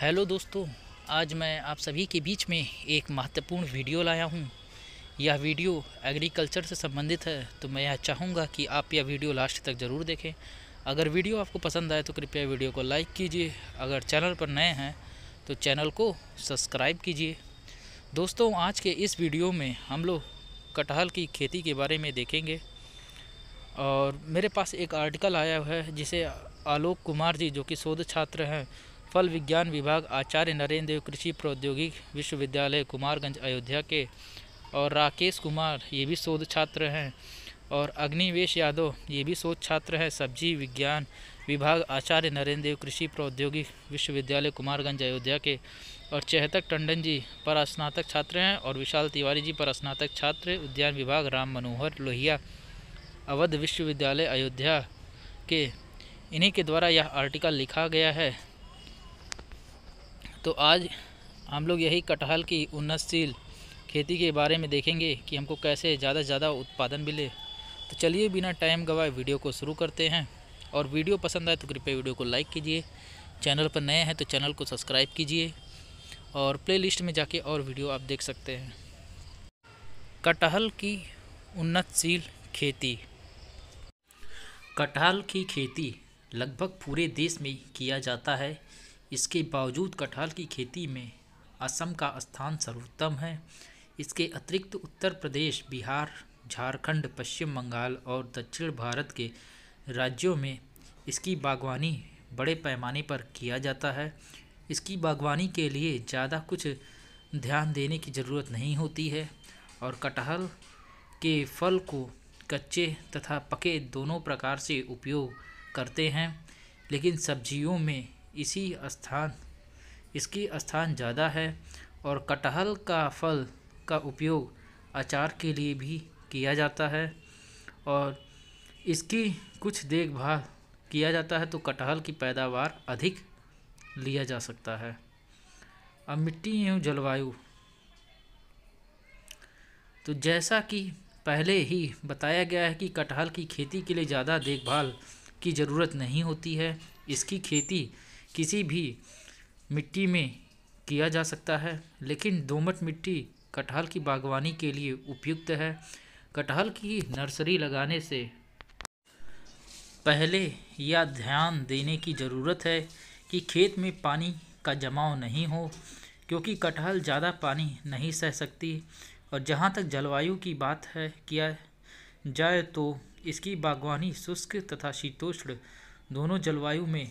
Hello दोस्तों आज मैं आप सभी के बीच में एक महत्वपूर्ण वीडियो लाया हूं यह वीडियो एग्रीकल्चर से संबंधित है तो मैं यह चाहूँगा कि आप यह वीडियो लास्ट तक ज़रूर देखें अगर वीडियो आपको पसंद आए तो कृपया वीडियो को लाइक कीजिए अगर चैनल पर नए हैं तो चैनल को सब्सक्राइब कीजिए दोस्तों आज के इस वीडियो में हम लोग कटहल की खेती के बारे में देखेंगे और मेरे पास एक आर्टिकल आया हुआ है जिसे आलोक कुमार जी जो कि शोध छात्र हैं फल विज्ञान विभाग आचार्य नरेंद्र कृषि प्रौद्योगिक विश्वविद्यालय कुमारगंज अयोध्या के और राकेश कुमार ये भी शोध छात्र हैं और अग्निवेश यादव ये भी शोध छात्र हैं सब्जी विज्ञान विभाग आचार्य नरेंद्र कृषि प्रौद्योगिक विश्वविद्यालय कुमारगंज अयोध्या के और चेहतक टंडन जी पर स्नातक छात्र हैं और विशाल तिवारी जी पर स्नातक छात्र उद्यान विभाग राम मनोहर लोहिया अवध विश्वविद्यालय अयोध्या के इन्हीं के द्वारा यह आर्टिकल लिखा गया है तो आज हम लोग यही कटहल की उन्नतशील खेती के बारे में देखेंगे कि हमको कैसे ज़्यादा से ज़्यादा उत्पादन मिले तो चलिए बिना टाइम गवाए वीडियो को शुरू करते हैं और वीडियो पसंद आए तो कृपया वीडियो को लाइक कीजिए चैनल पर नए हैं तो चैनल को सब्सक्राइब कीजिए और प्लेलिस्ट में जाके और वीडियो आप देख सकते हैं कटहल की उन्नतशील खेती कटहल की खेती लगभग पूरे देश में किया जाता है इसके बावजूद कटहल की खेती में असम का स्थान सर्वोत्तम है इसके अतिरिक्त उत्तर प्रदेश बिहार झारखंड पश्चिम बंगाल और दक्षिण भारत के राज्यों में इसकी बागवानी बड़े पैमाने पर किया जाता है इसकी बागवानी के लिए ज़्यादा कुछ ध्यान देने की ज़रूरत नहीं होती है और कटहल के फल को कच्चे तथा पके दोनों प्रकार से उपयोग करते हैं लेकिन सब्जियों में इसी स्थान इसकी स्थान ज़्यादा है और कटहल का फल का उपयोग अचार के लिए भी किया जाता है और इसकी कुछ देखभाल किया जाता है तो कटहल की पैदावार अधिक लिया जा सकता है अब मिट्टी एवं जलवायु तो जैसा कि पहले ही बताया गया है कि कटहल की खेती के लिए ज़्यादा देखभाल की ज़रूरत नहीं होती है इसकी खेती किसी भी मिट्टी में किया जा सकता है लेकिन दोमट मिट्टी कटहल की बागवानी के लिए उपयुक्त है कटहल की नर्सरी लगाने से पहले यह ध्यान देने की ज़रूरत है कि खेत में पानी का जमाव नहीं हो क्योंकि कटहल ज़्यादा पानी नहीं सह सकती और जहाँ तक जलवायु की बात है किया जाए तो इसकी बागवानी शुष्क तथा शीतोष्ण दोनों जलवायु में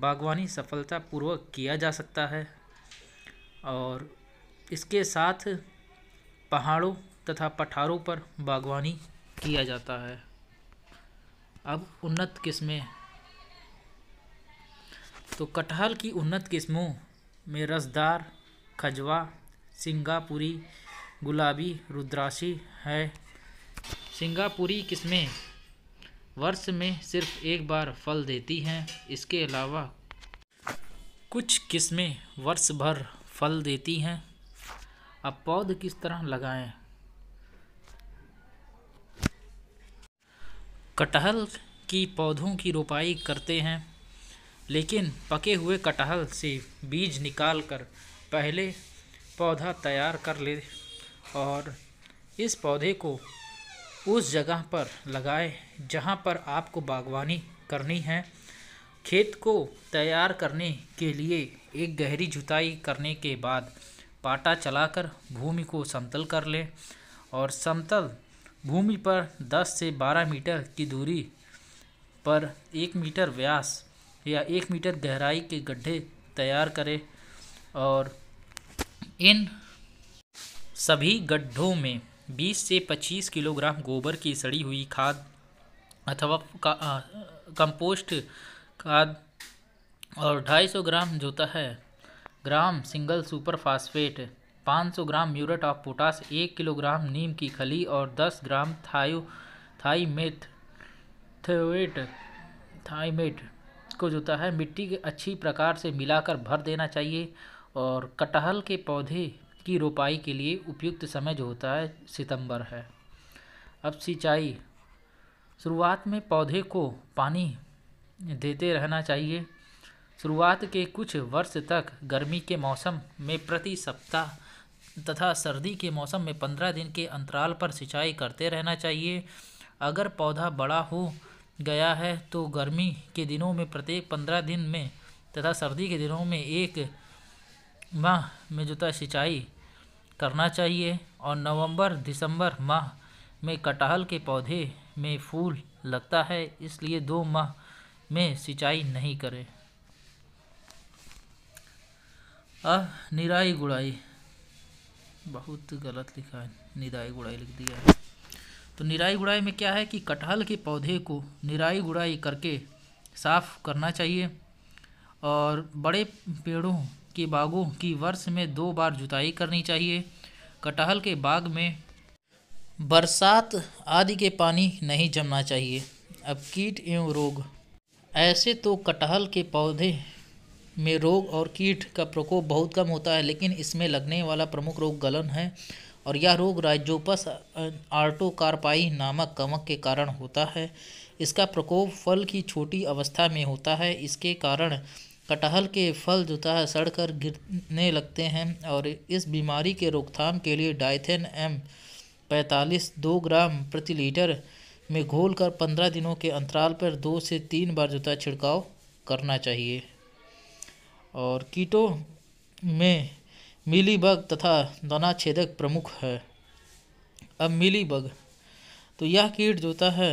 बागवानी सफलतापूर्वक किया जा सकता है और इसके साथ पहाड़ों तथा पठारों पर बागवानी किया जाता है अब उन्नत किस्में तो कटहल की उन्नत किस्मों में रसदार खजवा सिंगापुरी गुलाबी रुद्राशी है सिंगापुरी किस्में वर्ष में सिर्फ एक बार फल देती हैं इसके अलावा कुछ किस्में वर्ष भर फल देती हैं अब पौध किस तरह लगाएं? कटहल की पौधों की रोपाई करते हैं लेकिन पके हुए कटहल से बीज निकाल कर पहले पौधा तैयार कर ले और इस पौधे को उस जगह पर लगाए जहाँ पर आपको बागवानी करनी है खेत को तैयार करने के लिए एक गहरी जुताई करने के बाद पाटा चलाकर भूमि को समतल कर लें और समतल भूमि पर 10 से 12 मीटर की दूरी पर एक मीटर व्यास या एक मीटर गहराई के गड्ढे तैयार करें और इन सभी गड्ढों में 20 से 25 किलोग्राम गोबर की सड़ी हुई खाद अथवा कंपोस्ट खाद और 250 ग्राम जोता है gram single super phosphate 500 gram muriate of potash एक किलोग्राम नीम की खली और 10 ग्राम थायो थाईमेथ थेट थाईमेट को जोता है मिट्टी के अच्छी प्रकार से मिलाकर भर देना चाहिए और कटहल के पौधे की रोपाई के लिए उपयुक्त समय जो होता है सितंबर है अब सिंचाई शुरुआत में पौधे को पानी देते रहना चाहिए शुरुआत के कुछ वर्ष तक गर्मी के मौसम में प्रति सप्ताह तथा सर्दी के मौसम में पंद्रह दिन के अंतराल पर सिंचाई करते रहना चाहिए अगर पौधा बड़ा हो गया है तो गर्मी के दिनों में प्रत्येक पंद्रह दिन में तथा सर्दी के दिनों में एक माह में जुताई सिंचाई करना चाहिए और नवंबर दिसंबर माह में कटहल के पौधे में फूल लगता है इसलिए दो माह में सिंचाई नहीं करें अब निराई गुड़ाई बहुत गलत लिखा है निराई गुड़ाई लिख दिया है तो निराई गुड़ाई में क्या है कि कटहल के पौधे को निराई गुड़ाई करके साफ़ करना चाहिए और बड़े पेड़ों के बागों की वर्ष में दो बार जुताई करनी चाहिए कटहल के बाग में बरसात आदि के पानी नहीं जमना चाहिए अब कीट एवं रोग ऐसे तो कटहल के पौधे में रोग और कीट का प्रकोप बहुत कम होता है लेकिन इसमें लगने वाला प्रमुख रोग गलन है और यह रोग राइजोपस आर्टोकारपाई नामक कमक के कारण होता है इसका प्रकोप फल की छोटी अवस्था में होता है इसके कारण कटहल के फल स्वतः सड़कर गिरने लगते हैं और इस बीमारी के रोकथाम के लिए डायथेन एम पैंतालीस दो ग्राम प्रति लीटर में घोल कर पंद्रह दिनों के अंतराल पर दो से तीन बार जुता छिड़काव करना चाहिए और कीटों में मिलीबग तथा दाना छेदक प्रमुख है अब मिलीबग तो यह कीट जोता है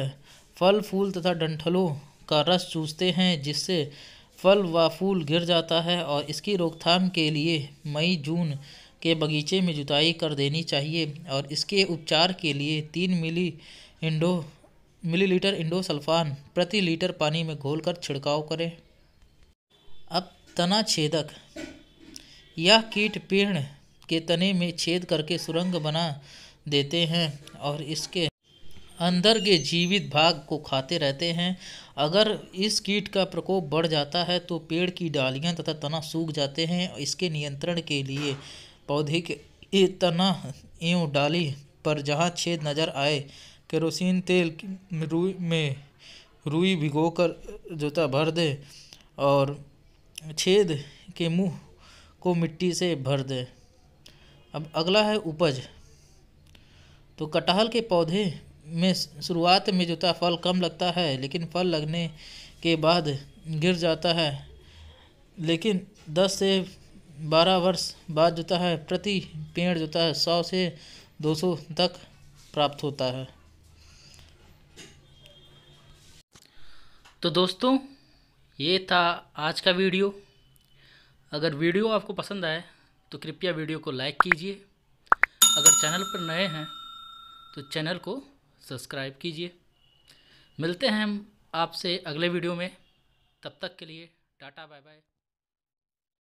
फल फूल तथा डंठलों का रस चूसते हैं जिससे फल व फूल गिर जाता है और इसकी रोकथाम के लिए मई जून के बगीचे में जुताई कर देनी चाहिए और इसके उपचार के लिए तीन मिली इंडो मिलीलीटर इंडोसल्फान प्रति लीटर पानी में घोलकर छिड़काव करें अब तना छेदक यह कीट पेड़ के तने में छेद करके सुरंग बना देते हैं और इसके अंदर के जीवित भाग को खाते रहते हैं अगर इस कीट का प्रकोप बढ़ जाता है तो पेड़ की डालियाँ तथा तना सूख जाते हैं इसके नियंत्रण के लिए पौधे के तना एवं डाली पर जहाँ छेद नज़र आए केरोसिन तेल रुई में रुई भिगो कर जोता भर दें और छेद के मुंह को मिट्टी से भर दें अब अगला है उपज तो कटहल के पौधे में शुरुआत में जूता फल कम लगता है लेकिन फल लगने के बाद गिर जाता है लेकिन 10 से 12 वर्ष बाद जूता है प्रति पेड़ जूता है सौ से 200 तक प्राप्त होता है तो दोस्तों ये था आज का वीडियो अगर वीडियो आपको पसंद आए तो कृपया वीडियो को लाइक कीजिए अगर चैनल पर नए हैं तो चैनल को सब्सक्राइब कीजिए मिलते हैं हम आपसे अगले वीडियो में तब तक के लिए टाटा बाय बाय